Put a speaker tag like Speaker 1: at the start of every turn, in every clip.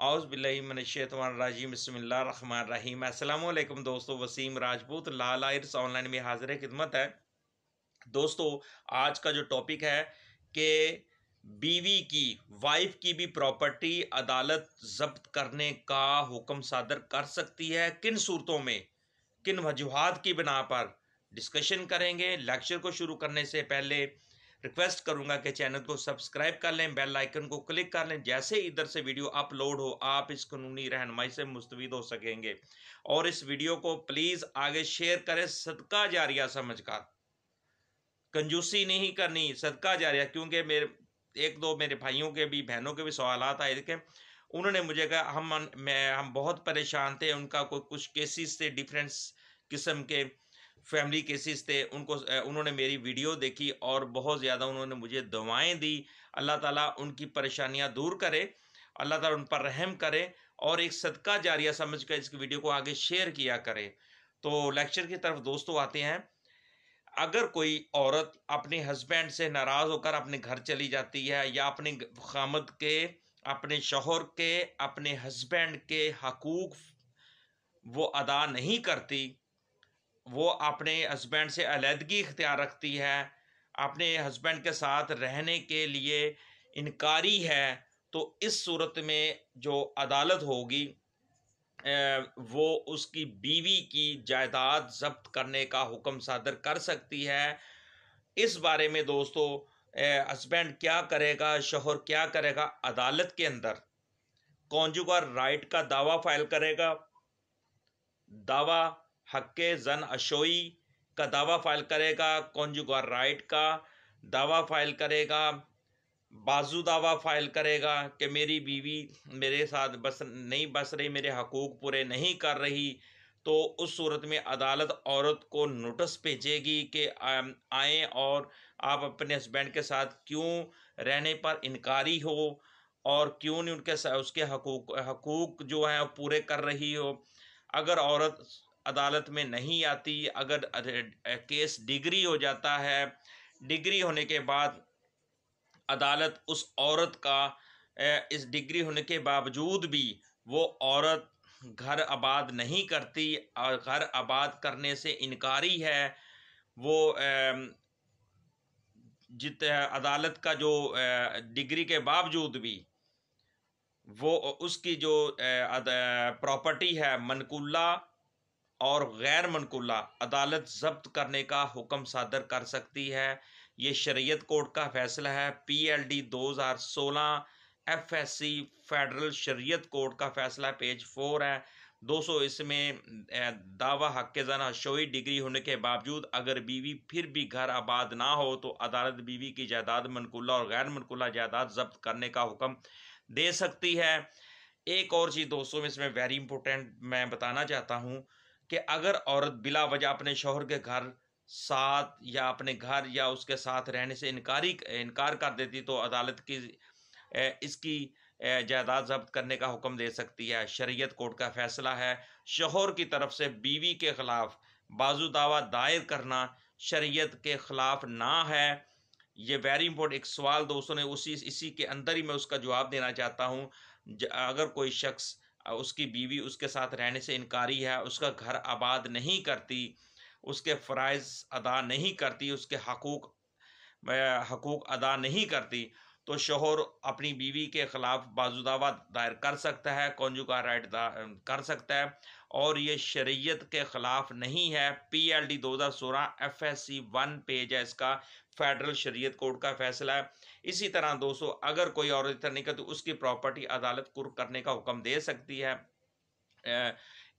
Speaker 1: रहीम अस्सलाम दोस्तों Waseem Rajput lawyers online में हाजिर खिदमत है दोस्तों आज का जो टॉपिक है कि बीवी की वाइफ की भी प्रॉपर्टी अदालत जब्त करने का हुक्म सादर कर सकती है किन सूरतों में किन वजूहत की बिना पर डिस्कशन करेंगे लेक्चर को शुरू करने से पहले रिक्वेस्ट करूंगा कि चैनल को सब्सक्राइब कर लें बेल आइकन को क्लिक कर लें जैसे इधर से वीडियो अपलोड हो आप इस कानूनी रहनमाई से मुस्तविद हो सकेंगे और इस वीडियो को प्लीज़ आगे शेयर करें सदका जारिया समझ कर कंजूसी नहीं करनी सदका जारिया क्योंकि मेरे एक दो मेरे भाइयों के भी बहनों के भी सवाल आए थे उन्होंने मुझे कहा हम मैं हम बहुत परेशान थे उनका कोई कुछ केसेस थे डिफरेंट किस्म के फैमिली केसेस थे उनको उन्होंने मेरी वीडियो देखी और बहुत ज़्यादा उन्होंने मुझे दुआएं दी अल्लाह ताला उनकी परेशानियां दूर करे अल्लाह ताला उन पर रहम करे और एक सदका जारिया समझ कर इस वीडियो को आगे शेयर किया करे तो लेक्चर की तरफ दोस्तों आते हैं अगर कोई औरत अपने हस्बैंड से नाराज़ होकर अपने घर चली जाती है या अपने खामद के अपने शोहर के अपने हस्बैंड के हकूक़ वो अदा नहीं करती वो अपने हस्बैंड से अलीहदगी इख्तियार रखती है अपने हस्बैंड के साथ रहने के लिए इनकारी है तो इस सूरत में जो अदालत होगी वो उसकी बीवी की जायदाद जब्त करने का हुक्म सादर कर सकती है इस बारे में दोस्तों हस्बैंड क्या करेगा शोहर क्या करेगा अदालत के अंदर कॉन्जुगर राइट का दावा फाइल करेगा दावा हक जन अशोई का दावा फाइल करेगा कॉन्जुगर राइट का दावा फाइल करेगा बाजू दावा फाइल करेगा कि मेरी बीवी मेरे साथ बस नहीं बस रही मेरे हकूक़ पूरे नहीं कर रही तो उस सूरत में अदालत औरत को नोटिस भेजेगी कि आए और आप अपने हस्बैंड के साथ क्यों रहने पर इनकारी हो और क्यों नहीं उनके उसके हकूक हकूक जो हैं पूरे कर रही हो अगर औरत अदालत में नहीं आती अगर केस डिग्री हो जाता है डिग्री होने के बाद अदालत उस औरत का इस डिग्री होने के बावजूद भी वो औरत घर आबाद नहीं करती और घर आबाद करने से इनकारी है वो जित अदालत का जो डिग्री के बावजूद भी वो उसकी जो प्रॉपर्टी है मनकुल्ला और गैर मनकुल्ला अदालत जब्त करने का हुक्म सादर कर सकती है ये शरीयत कोर्ट का फैसला है पी एल डी दो हज़ार सोलह F S C federal Shariat court का फैसला पेज फोर है दो सौ इसमें दावा हक जाना शोई डिग्री होने के बावजूद अगर बीवी फिर भी घर आबाद ना हो तो अदालत बीवी की जायदाद मनकुल्ला और गैर मनकुल्ला जायदाद जब्त करने का हुक्म दे सकती है एक और चीज़ दोस्तों में इसमें वेरी इंपॉर्टेंट मैं बताना चाहता हूँ कि अगर औरत बिला वजह अपने शोहर के घर साथ या अपने घर या उसके साथ रहने से इनकारी इनकार कर देती तो अदालत की इसकी जायदाद जब्त करने का हुक्म दे सकती है शरीयत कोर्ट का फैसला है शोहर की तरफ से बीवी के ख़िलाफ़ बाजू दावा दायर करना शरीयत के ख़िलाफ़ ना है ये वेरी इंपॉर्टेंट एक सवाल दोस्तों ने उसी इसी के अंदर ही मैं उसका जवाब देना चाहता हूँ अगर कोई शख्स उसकी बीवी उसके साथ रहने से इनकारी है उसका घर आबाद नहीं करती उसके फ़रज़ अदा नहीं करती उसके हकूक़ हकूक़ अदा नहीं करती तो शोहर अपनी बीवी के ख़िलाफ़ बाजुदावा दायर कर सकता है का राइट कर सकता है और ये शरीयत के ख़िलाफ़ नहीं है पी एल डी दो हज़ार सोलह F S C one page है इसका फेडरल शरीयत कोर्ट का फैसला है इसी तरह दोस्तों अगर कोई औरत इतना नहीं करती तो उसकी प्रॉपर्टी अदालत कुर्क करने का हुक्म दे सकती है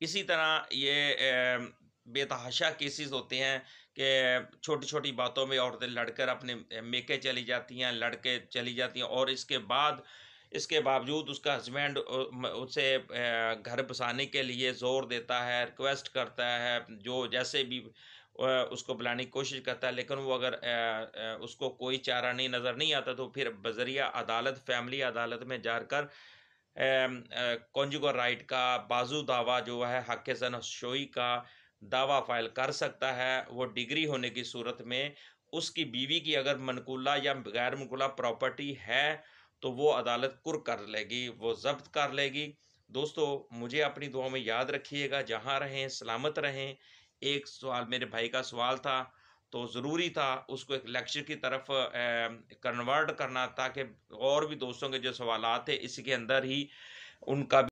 Speaker 1: इसी तरह ये बेतहाशा केसेस होते हैं कि छोटी छोटी बातों में औरतें लड़कर अपने मेके चली जाती हैं लड़के चली जाती हैं और इसके बाद इसके बावजूद उसका हस्बैंड उसे घर बसाने के लिए ज़ोर देता है रिक्वेस्ट करता है जो जैसे भी उसको बुलाने की कोशिश करता है लेकिन वो अगर उसको कोई चारा नहीं नज़र नहीं आता तो फिर बजरिया अदालत फैमिली अदालत में जाकर कॉन्जुगल राइट का बाजू दावा जो है हक शोई का दावा फाइल कर सकता है वो डिग्री होने की सूरत में उसकी बीवी की अगर मनकूला या गैर मनकूला प्रॉपर्टी है तो वो अदालत कुर कर लेगी वो जब्त कर लेगी दोस्तों मुझे अपनी दुआ में याद रखिएगा जहाँ रहें सलामत रहें एक सवाल मेरे भाई का सवाल था तो ज़रूरी था उसको एक लेक्चर की तरफ कन्वर्ट करना ताकि और भी दोस्तों के जो सवाल थे इसी के अंदर ही उनका